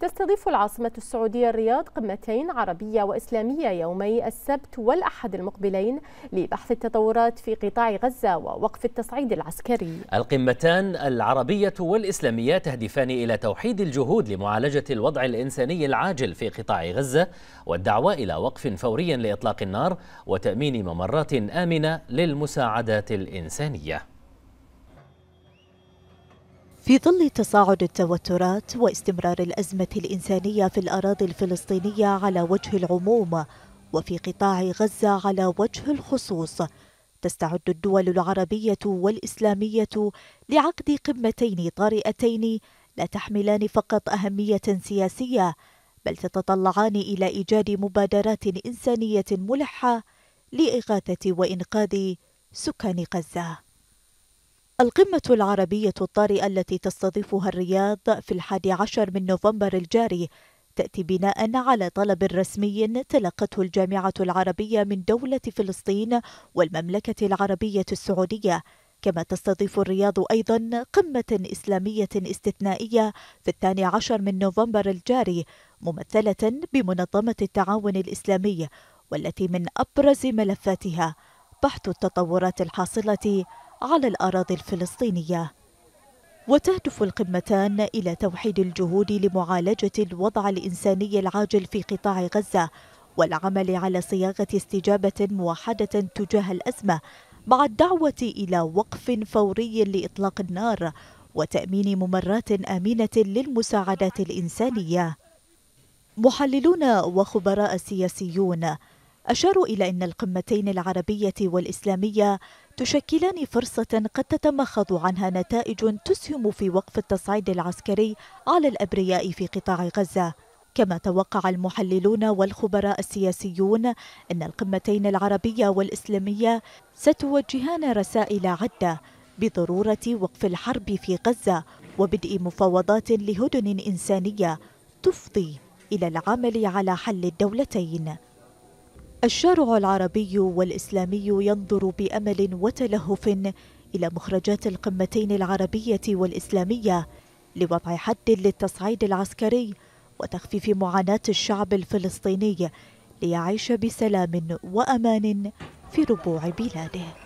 تستضيف العاصمة السعودية الرياض قمتين عربية وإسلامية يومي السبت والأحد المقبلين لبحث التطورات في قطاع غزة ووقف التصعيد العسكري القمتان العربية والإسلامية تهدفان إلى توحيد الجهود لمعالجة الوضع الإنساني العاجل في قطاع غزة والدعوة إلى وقف فوري لإطلاق النار وتأمين ممرات آمنة للمساعدات الإنسانية في ظل تصاعد التوترات واستمرار الأزمة الإنسانية في الأراضي الفلسطينية على وجه العموم وفي قطاع غزة على وجه الخصوص تستعد الدول العربية والإسلامية لعقد قمتين طارئتين لا تحملان فقط أهمية سياسية بل تتطلعان إلى إيجاد مبادرات إنسانية ملحة لإغاثة وإنقاذ سكان غزة القمة العربية الطارئة التي تستضيفها الرياض في الحادي عشر من نوفمبر الجاري تأتي بناء على طلب رسمي تلقته الجامعة العربية من دولة فلسطين والمملكة العربية السعودية كما تستضيف الرياض أيضا قمة إسلامية استثنائية في الثاني عشر من نوفمبر الجاري ممثلة بمنظمة التعاون الإسلامي والتي من أبرز ملفاتها بحث التطورات الحاصلة على الأراضي الفلسطينية وتهدف القمتان إلى توحيد الجهود لمعالجة الوضع الإنساني العاجل في قطاع غزة والعمل على صياغة استجابة موحدة تجاه الأزمة مع الدعوة إلى وقف فوري لإطلاق النار وتأمين ممرات آمنة للمساعدات الإنسانية محللون وخبراء سياسيون أشاروا إلى أن القمتين العربية والإسلامية تشكلان فرصة قد تتمخض عنها نتائج تسهم في وقف التصعيد العسكري على الأبرياء في قطاع غزة كما توقع المحللون والخبراء السياسيون أن القمتين العربية والإسلامية ستوجهان رسائل عدة بضرورة وقف الحرب في غزة وبدء مفاوضات لهدن إنسانية تفضي إلى العمل على حل الدولتين الشارع العربي والإسلامي ينظر بأمل وتلهف إلى مخرجات القمتين العربية والإسلامية لوضع حد للتصعيد العسكري وتخفيف معاناة الشعب الفلسطيني ليعيش بسلام وأمان في ربوع بلاده